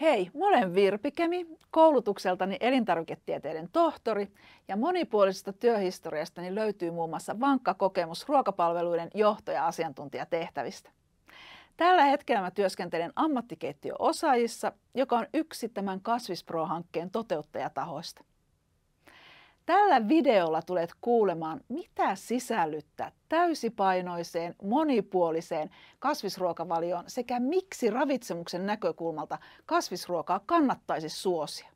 Hei, mä olen Virpikemi, koulutukseltani elintarviketieteiden tohtori ja monipuolisesta työhistoriastani löytyy muun muassa vankka kokemus ruokapalveluiden johto- ja asiantuntijatehtävistä. Tällä hetkellä mä työskentelen ammattikeittiöosaajissa, joka on yksi tämän Kasvispro-hankkeen toteuttajatahoista. Tällä videolla tulet kuulemaan, mitä sisällyttää täysipainoiseen, monipuoliseen kasvisruokavalioon sekä miksi ravitsemuksen näkökulmalta kasvisruokaa kannattaisi suosia.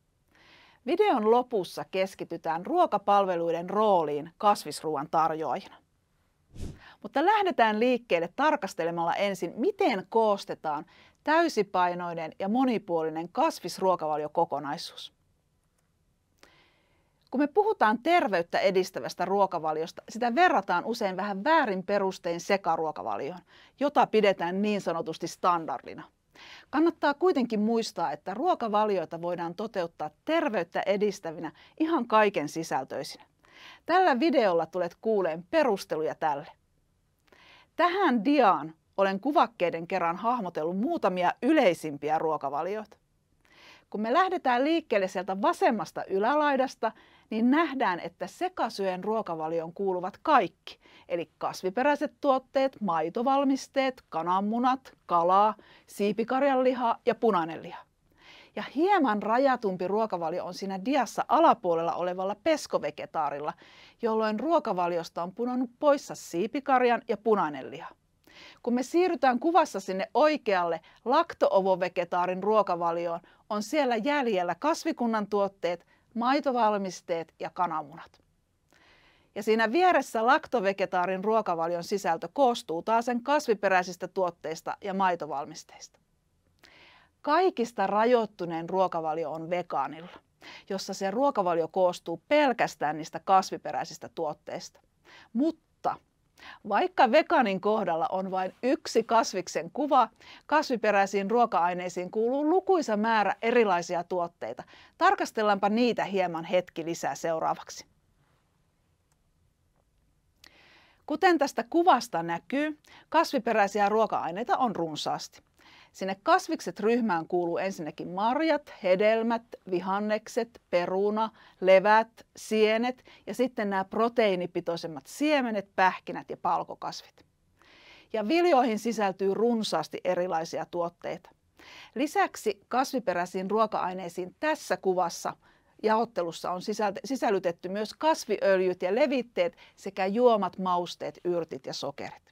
Videon lopussa keskitytään ruokapalveluiden rooliin kasvisruoan tarjoajina. Mutta lähdetään liikkeelle tarkastelemalla ensin, miten koostetaan täysipainoinen ja monipuolinen kasvisruokavaliokokonaisuus. Kun me puhutaan terveyttä edistävästä ruokavaliosta, sitä verrataan usein vähän väärin perustein sekaruokavalioon, jota pidetään niin sanotusti standardina. Kannattaa kuitenkin muistaa, että ruokavalioita voidaan toteuttaa terveyttä edistävinä ihan kaiken sisältöisinä. Tällä videolla tulet kuuleen perusteluja tälle. Tähän diaan olen kuvakkeiden kerran hahmotellut muutamia yleisimpiä ruokavalioita. Kun me lähdetään liikkeelle sieltä vasemmasta ylälaidasta, niin nähdään, että sekasyön ruokavalioon kuuluvat kaikki. Eli kasviperäiset tuotteet, maitovalmisteet, kananmunat, kalaa, siipikarjanliha ja punainen liha. Ja hieman rajatumpi ruokavalio on siinä diassa alapuolella olevalla peskovegetaarilla, jolloin ruokavaliosta on punonut poissa siipikarjan ja punainen liha. Kun me siirrytään kuvassa sinne oikealle lakto-ovovegetaarin ruokavalioon, on siellä jäljellä kasvikunnan tuotteet, maitovalmisteet ja kananmunat. Ja siinä vieressä laktovegetaarin ruokavalion sisältö koostuu taas sen kasviperäisistä tuotteista ja maitovalmisteista. Kaikista rajoittuneen ruokavalio on vegaanilla, jossa se ruokavalio koostuu pelkästään niistä kasviperäisistä tuotteista. Mutta vaikka vekanin kohdalla on vain yksi kasviksen kuva, kasviperäisiin ruoka-aineisiin kuuluu lukuisa määrä erilaisia tuotteita. Tarkastellaanpa niitä hieman hetki lisää seuraavaksi. Kuten tästä kuvasta näkyy, kasviperäisiä ruoka-aineita on runsaasti. Sinne kasvikset ryhmään kuuluu ensinnäkin marjat, hedelmät, vihannekset, peruna, levät, sienet ja sitten nämä proteiinipitoisemmat siemenet, pähkinät ja palkokasvit. Ja viljoihin sisältyy runsaasti erilaisia tuotteita. Lisäksi kasviperäisiin ruoka-aineisiin tässä kuvassa jaottelussa on sisällytetty myös kasviöljyt ja levitteet sekä juomat, mausteet, yrtit ja sokerit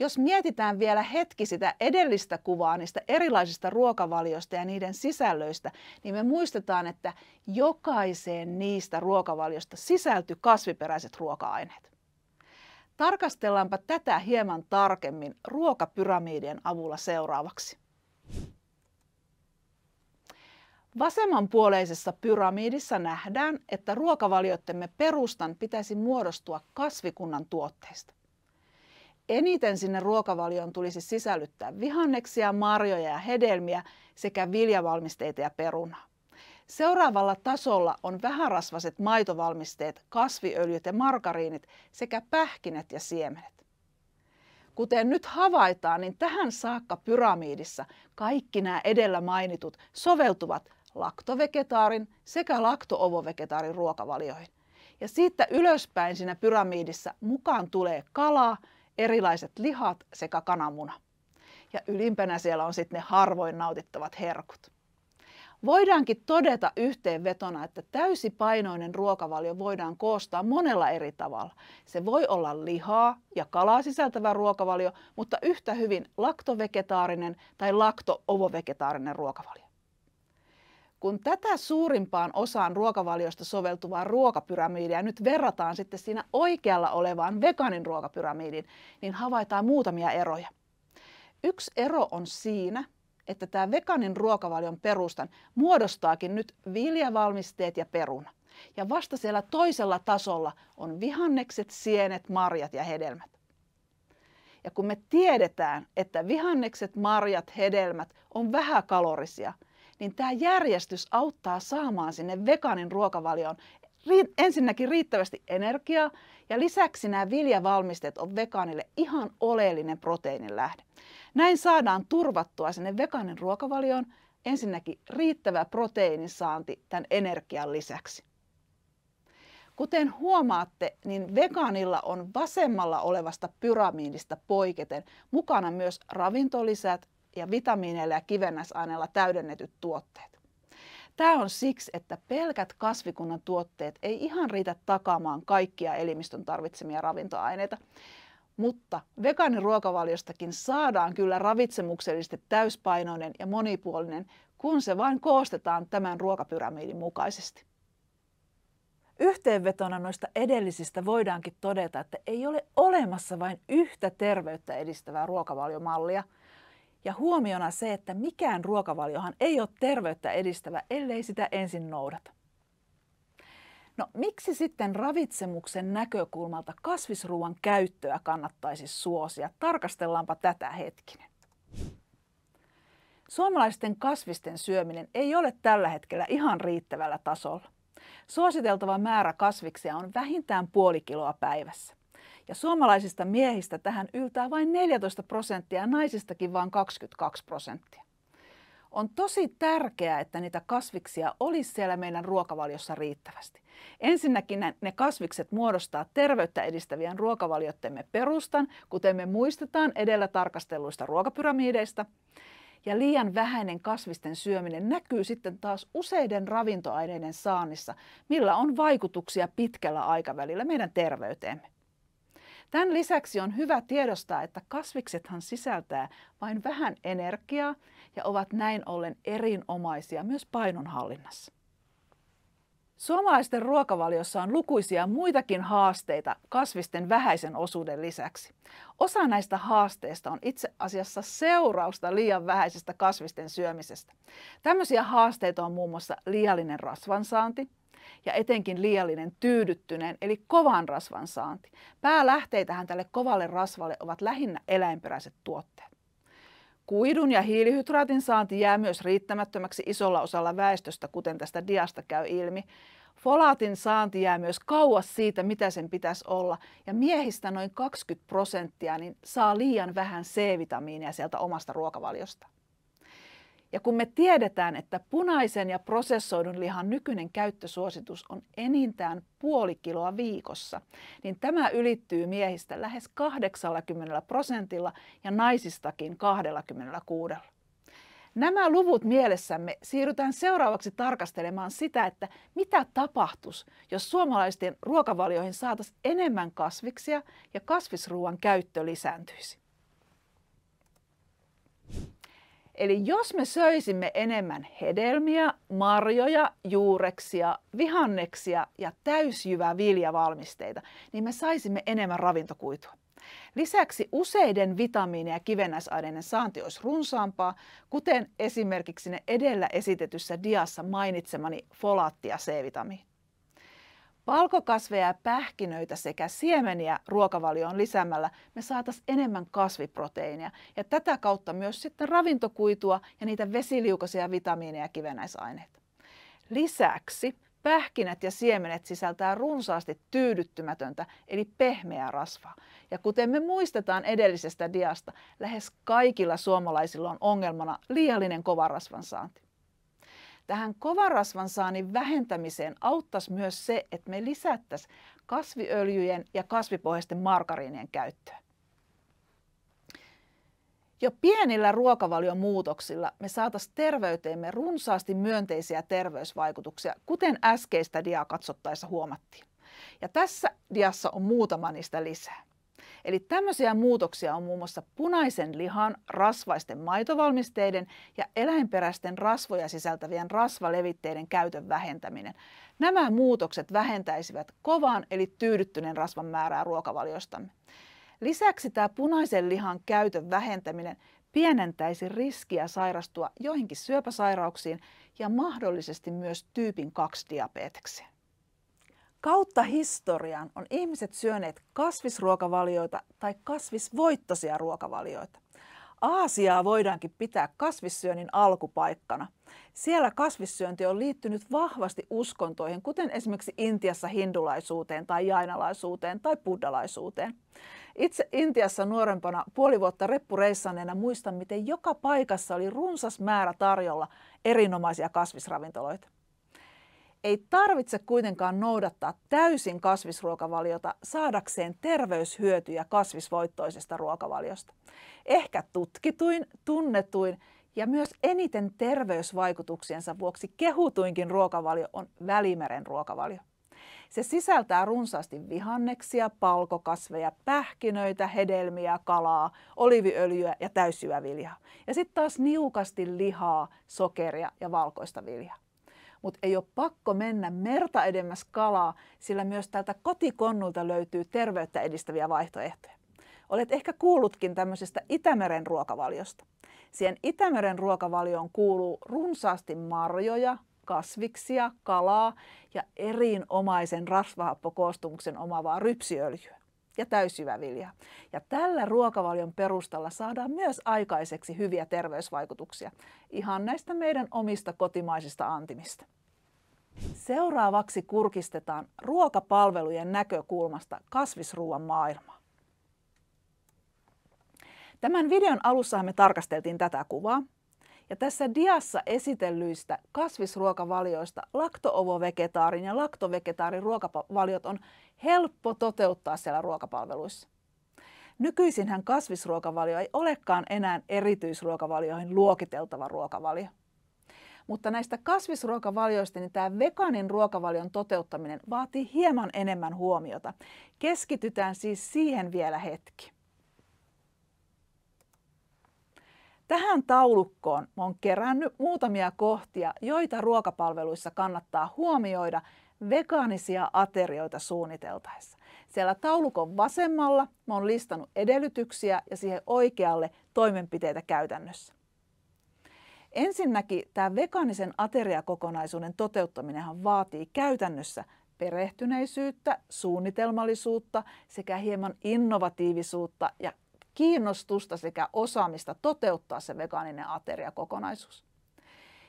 jos mietitään vielä hetki sitä edellistä kuvaa niistä erilaisista ruokavalioista ja niiden sisällöistä, niin me muistetaan, että jokaiseen niistä ruokavaliosta sisältyy kasviperäiset ruoka-aineet. Tarkastellaanpa tätä hieman tarkemmin ruokapyramiidien avulla seuraavaksi. Vasemmanpuoleisessa pyramiidissa nähdään, että ruokavalioittemme perustan pitäisi muodostua kasvikunnan tuotteista. Eniten sinne ruokavalioon tulisi sisällyttää vihanneksia, marjoja ja hedelmiä sekä viljavalmisteita ja perunaa. Seuraavalla tasolla on vähärasvaset maitovalmisteet, kasviöljyt ja margariinit sekä pähkinät ja siemenet. Kuten nyt havaitaan, niin tähän saakka pyramiidissa kaikki nämä edellä mainitut soveltuvat laktovegetaarin sekä laktoovovegetaarin ruokavalioihin. Ja siitä ylöspäin siinä pyramiidissa mukaan tulee kalaa erilaiset lihat sekä kananmuna. Ja ylimpänä siellä on sitten ne harvoin nautittavat herkut. Voidaankin todeta yhteenvetona, että täysipainoinen ruokavalio voidaan koostaa monella eri tavalla. Se voi olla lihaa ja kalaa sisältävä ruokavalio, mutta yhtä hyvin laktovegetaarinen tai lakto-ovovegetaarinen ruokavalio. Kun tätä suurimpaan osaan ruokavaliosta soveltuvaa ruokapyramidia nyt verrataan sitten siinä oikealla olevaan vegaanin ruokapyramidiin, niin havaitaan muutamia eroja. Yksi ero on siinä, että tämä vegaanin ruokavalion perustan muodostaakin nyt viljavalmisteet ja peruna. Ja vasta siellä toisella tasolla on vihannekset, sienet, marjat ja hedelmät. Ja kun me tiedetään, että vihannekset, marjat, hedelmät on vähäkalorisia – niin tämä järjestys auttaa saamaan sinne vegaanin ruokavalioon ensinnäkin riittävästi energiaa ja lisäksi nämä viljavalmisteet on vegaanille ihan oleellinen proteiinin lähde. Näin saadaan turvattua sinne vegaanin ruokavalioon ensinnäkin riittävä proteiinisaanti tämän energian lisäksi. Kuten huomaatte, niin vegaanilla on vasemmalla olevasta pyramiidista poiketen mukana myös ravintolisät ja vitamiineilla ja kivennäisaineilla täydennetyt tuotteet. Tämä on siksi, että pelkät kasvikunnan tuotteet ei ihan riitä takaamaan kaikkia elimistön tarvitsemia ravintoaineita. Mutta vegaaniruokavaliostakin saadaan kyllä ravitsemuksellisesti täyspainoinen ja monipuolinen, kun se vain koostetaan tämän ruokapyramidin mukaisesti. Yhteenvetona noista edellisistä voidaankin todeta, että ei ole olemassa vain yhtä terveyttä edistävää ruokavaliomallia – ja huomiona se, että mikään ruokavaliohan ei ole terveyttä edistävä, ellei sitä ensin noudata. No miksi sitten ravitsemuksen näkökulmalta kasvisruuan käyttöä kannattaisi suosia? Tarkastellaanpa tätä hetkinen. Suomalaisten kasvisten syöminen ei ole tällä hetkellä ihan riittävällä tasolla. Suositeltava määrä kasviksia on vähintään puoli kiloa päivässä. Ja suomalaisista miehistä tähän yltää vain 14 prosenttia ja naisistakin vain 22 prosenttia. On tosi tärkeää, että niitä kasviksia olisi siellä meidän ruokavaliossa riittävästi. Ensinnäkin ne kasvikset muodostaa terveyttä edistävien ruokavaliottemme perustan, kuten me muistetaan edellä tarkastelluista ruokapyramideista. Ja liian vähäinen kasvisten syöminen näkyy sitten taas useiden ravintoaineiden saannissa, millä on vaikutuksia pitkällä aikavälillä meidän terveyteemme. Tämän lisäksi on hyvä tiedostaa, että kasviksethan sisältää vain vähän energiaa ja ovat näin ollen erinomaisia myös painonhallinnassa. Suomalaisten ruokavaliossa on lukuisia muitakin haasteita kasvisten vähäisen osuuden lisäksi. Osa näistä haasteista on itse asiassa seurausta liian vähäisestä kasvisten syömisestä. Tämmöisiä haasteita on muun muassa liiallinen rasvansaanti, ja etenkin liiallinen tyydyttyneen eli kovan rasvan saanti. Päälähteitähän tälle kovalle rasvalle ovat lähinnä eläinperäiset tuotteet. Kuidun ja hiilihydraatin saanti jää myös riittämättömäksi isolla osalla väestöstä, kuten tästä diasta käy ilmi. Folaatin saanti jää myös kauas siitä, mitä sen pitäisi olla. Ja miehistä noin 20 prosenttia niin saa liian vähän C-vitamiinia sieltä omasta ruokavaliosta. Ja kun me tiedetään, että punaisen ja prosessoidun lihan nykyinen käyttösuositus on enintään puoli kiloa viikossa, niin tämä ylittyy miehistä lähes 80 prosentilla ja naisistakin 26. Nämä luvut mielessämme siirrytään seuraavaksi tarkastelemaan sitä, että mitä tapahtuisi, jos suomalaisten ruokavalioihin saataisiin enemmän kasviksia ja kasvisruoan käyttö lisääntyisi. Eli jos me söisimme enemmän hedelmiä, marjoja, juureksia, vihanneksia ja täysjyvää viljavalmisteita, niin me saisimme enemmän ravintokuitua. Lisäksi useiden vitamiineja ja kivennäisaineiden saanti olisi runsaampaa, kuten esimerkiksi ne edellä esitetyssä diassa mainitsemani folaatti- ja C-vitamiini. Valkokasveja ja pähkinöitä sekä siemeniä ruokavalioon lisäämällä me saataisiin enemmän kasviproteiinia ja tätä kautta myös sitten ravintokuitua ja niitä vesiliukoisia vitamiineja ja kivenäisaineita. Lisäksi pähkinät ja siemenet sisältää runsaasti tyydyttymätöntä eli pehmeää rasvaa. Ja kuten me muistetaan edellisestä diasta, lähes kaikilla suomalaisilla on ongelmana liiallinen kovarasvan saanti. Tähän kovarasvan saannin vähentämiseen auttaisi myös se, että me lisättäisiin kasviöljyjen ja kasvipohjaisten margariinien käyttöä. Jo pienillä ruokavaliomuutoksilla me saataisiin terveyteemme runsaasti myönteisiä terveysvaikutuksia, kuten äskeistä diaa katsottaessa huomattiin. Ja tässä diassa on muutama niistä lisää. Eli tämmöisiä muutoksia on muun muassa punaisen lihan, rasvaisten maitovalmisteiden ja eläinperäisten rasvoja sisältävien rasvalevitteiden käytön vähentäminen. Nämä muutokset vähentäisivät kovan eli tyydyttyneen rasvan määrää ruokavaliostamme. Lisäksi tämä punaisen lihan käytön vähentäminen pienentäisi riskiä sairastua joihinkin syöpäsairauksiin ja mahdollisesti myös tyypin 2 diabetekseen. Kautta historian on ihmiset syöneet kasvisruokavalioita tai kasvisvoittoisia ruokavalioita. Aasiaa voidaankin pitää kasvissyönnin alkupaikkana. Siellä kasvissyönti on liittynyt vahvasti uskontoihin, kuten esimerkiksi Intiassa hindulaisuuteen tai jainalaisuuteen tai buddalaisuuteen. Itse Intiassa nuorempana puoli vuotta reppureissanneena muistan, miten joka paikassa oli runsas määrä tarjolla erinomaisia kasvisravintoloita ei tarvitse kuitenkaan noudattaa täysin kasvisruokavaliota saadakseen terveyshyötyjä kasvisvoittoisesta ruokavaliosta. Ehkä tutkituin, tunnetuin ja myös eniten terveysvaikutuksiensa vuoksi kehutuinkin ruokavalio on Välimeren ruokavalio. Se sisältää runsaasti vihanneksia, palkokasveja, pähkinöitä, hedelmiä, kalaa, oliviöljyä ja täysjyväviljaa. Ja sitten taas niukasti lihaa, sokeria ja valkoista viljaa mutta ei ole pakko mennä merta edemmäs kalaa, sillä myös tältä kotikonnulta löytyy terveyttä edistäviä vaihtoehtoja. Olet ehkä kuullutkin tämmöisestä Itämeren ruokavaliosta. Siihen Itämeren ruokavalioon kuuluu runsaasti marjoja, kasviksia, kalaa ja erinomaisen rasvahappokoostumuksen omaavaa rypsiöljyä ja täysjyvävilja. Ja tällä ruokavalion perustalla saadaan myös aikaiseksi hyviä terveysvaikutuksia ihan näistä meidän omista kotimaisista antimista. Seuraavaksi kurkistetaan ruokapalvelujen näkökulmasta kasvisruoan maailma. Tämän videon alussa me tarkasteltiin tätä kuvaa, ja tässä diassa esitellyistä kasvisruokavalioista lakto ja laktovegetaarin ruokavaliot on helppo toteuttaa siellä ruokapalveluissa. Nykyisinhän kasvisruokavalio ei olekaan enää erityisruokavalioihin luokiteltava ruokavalio. Mutta näistä kasvisruokavalioista niin tämä vegaanin ruokavalion toteuttaminen vaatii hieman enemmän huomiota. Keskitytään siis siihen vielä hetki. Tähän taulukkoon on kerännyt muutamia kohtia, joita ruokapalveluissa kannattaa huomioida vegaanisia aterioita suunniteltaessa. Siellä taulukon vasemmalla on listannut edellytyksiä ja siihen oikealle toimenpiteitä käytännössä. Ensinnäkin tämä vegaanisen ateriakokonaisuuden toteuttaminen vaatii käytännössä perehtyneisyyttä, suunnitelmallisuutta sekä hieman innovatiivisuutta ja kiinnostusta sekä osaamista toteuttaa se vegaaninen ateriakokonaisuus.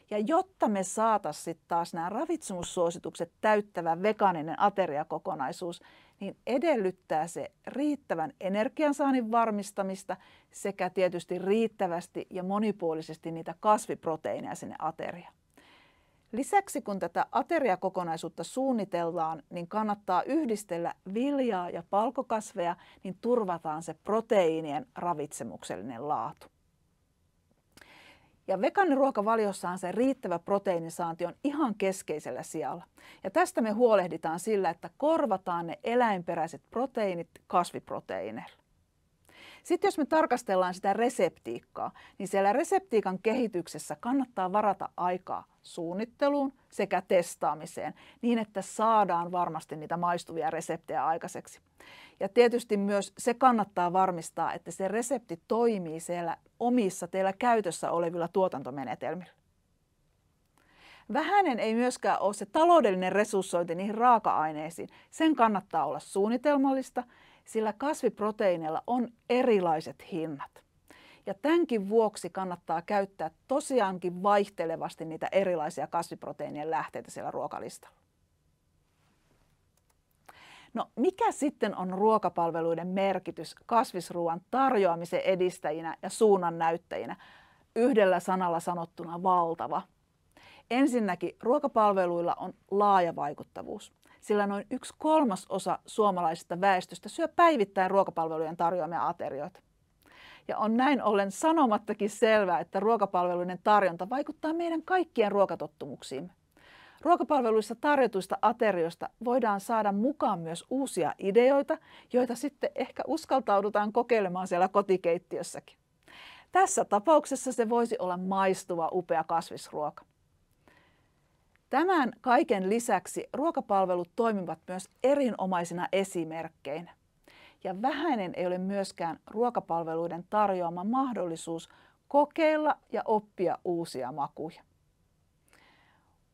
Ja jotta me saataisiin taas nämä ravitsemussuositukset täyttävä vegaaninen ateriakokonaisuus, niin edellyttää se riittävän energiansaannin varmistamista sekä tietysti riittävästi ja monipuolisesti niitä kasviproteiineja sinne ateriaan. Lisäksi kun tätä ateriakokonaisuutta suunnitellaan, niin kannattaa yhdistellä viljaa ja palkokasveja, niin turvataan se proteiinien ravitsemuksellinen laatu. Ja ruokavaliossaan se riittävä proteiinisaanti on ihan keskeisellä sijalla. Ja tästä me huolehditaan sillä, että korvataan ne eläinperäiset proteiinit kasviproteiineilla. Sitten jos me tarkastellaan sitä reseptiikkaa, niin siellä reseptiikan kehityksessä kannattaa varata aikaa suunnitteluun sekä testaamiseen niin, että saadaan varmasti niitä maistuvia reseptejä aikaiseksi. Ja tietysti myös se kannattaa varmistaa, että se resepti toimii siellä omissa teillä käytössä olevilla tuotantomenetelmillä. Vähäinen ei myöskään ole se taloudellinen resurssointi niihin raaka-aineisiin. Sen kannattaa olla suunnitelmallista sillä kasviproteiineilla on erilaiset hinnat. Ja tämänkin vuoksi kannattaa käyttää tosiaankin vaihtelevasti niitä erilaisia kasviproteiinien lähteitä siellä ruokalistalla. No mikä sitten on ruokapalveluiden merkitys kasvisruoan tarjoamisen edistäjinä ja suunnannäyttäjinä? Yhdellä sanalla sanottuna valtava. Ensinnäkin ruokapalveluilla on laaja vaikuttavuus sillä noin yksi kolmas osa suomalaisesta väestöstä syö päivittäin ruokapalvelujen tarjoamia aterioita. Ja on näin ollen sanomattakin selvää, että ruokapalveluiden tarjonta vaikuttaa meidän kaikkien ruokatottumuksiimme. Ruokapalveluissa tarjotuista aterioista voidaan saada mukaan myös uusia ideoita, joita sitten ehkä uskaltaudutaan kokeilemaan siellä kotikeittiössäkin. Tässä tapauksessa se voisi olla maistuva upea kasvisruoka. Tämän kaiken lisäksi ruokapalvelut toimivat myös erinomaisina esimerkkeinä. Ja vähäinen ei ole myöskään ruokapalveluiden tarjoama mahdollisuus kokeilla ja oppia uusia makuja.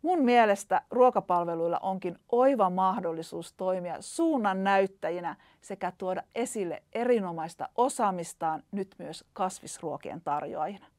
Mun mielestä ruokapalveluilla onkin oiva mahdollisuus toimia suunnan näyttäjinä sekä tuoda esille erinomaista osaamistaan nyt myös kasvisruokien tarjoajina.